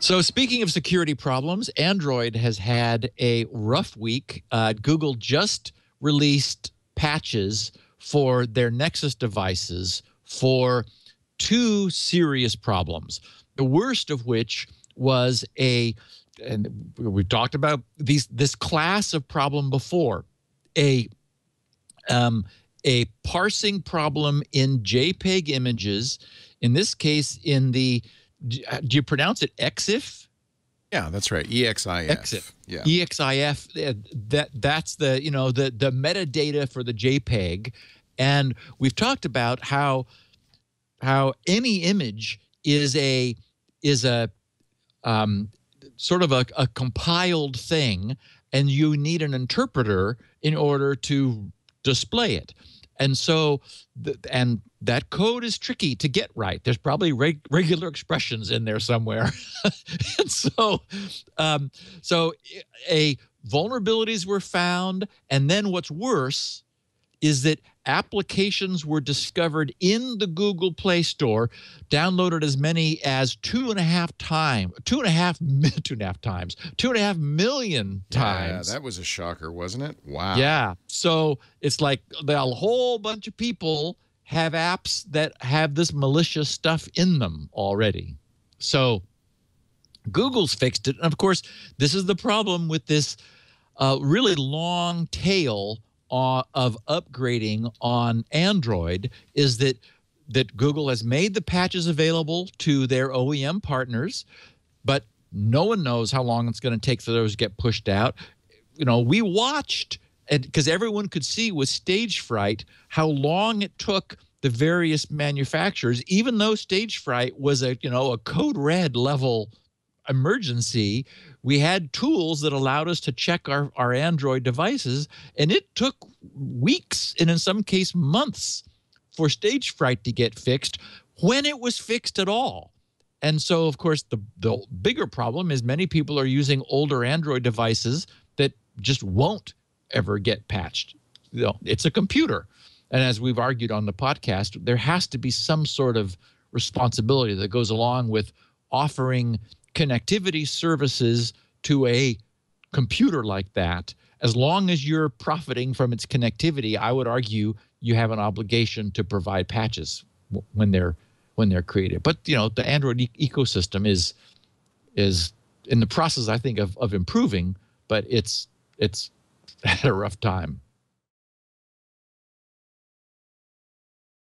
So, speaking of security problems, Android has had a rough week. Uh, Google just released patches for their Nexus devices for two serious problems. The worst of which was a, and we've talked about these this class of problem before, a um, a parsing problem in JPEG images. In this case, in the uh, do, you pronounce it exif? Yeah, that's right. EXIF. Exif. Yeah. EXIF. Uh, that that's the you know the the metadata for the JPEG, and we've talked about how how any image is a is a um, sort of a, a compiled thing, and you need an interpreter in order to display it. And so, th- and that code is tricky to get right. There's probably reg- regular expressions in there somewhere. and so, um, so eh, a vulnerabilities were found, and then what's worse is that applications were discovered in the Google Play Store, downloaded as many as two and a half times, two and a half, two and a half times, two and a half million times. Yeah, that was a shocker, wasn't it? Wow. Yeah. So it's like a whole bunch of people have apps that have this malicious stuff in them already. So Google's fixed it, and of course, this is the problem with this uh, really long tail uh, of upgrading on Android is that that Google has made the patches available to their OEM partners, but no one knows how long it's going to take for those to get pushed out. You know, we watched because everyone could see with stage fright how long it took the various manufacturers, even though stage fright was a you know a code red level emergency, we had tools that allowed us to check our, our Android devices, and it took weeks and in some case months for stage fright to get fixed when it was fixed at all. And so, of course, the, the bigger problem is many people are using older Android devices that just won't ever get patched. You know, it's a computer. And as we've argued on the podcast, there has to be some sort of responsibility that goes along with offering connectivity services to a computer like that, as long as you're profiting from its connectivity, I would argue you have an obligation to provide patches when they're when they're created. But you know, the Android e ecosystem is is in the process, I think, of of improving, but it's it's had a rough time.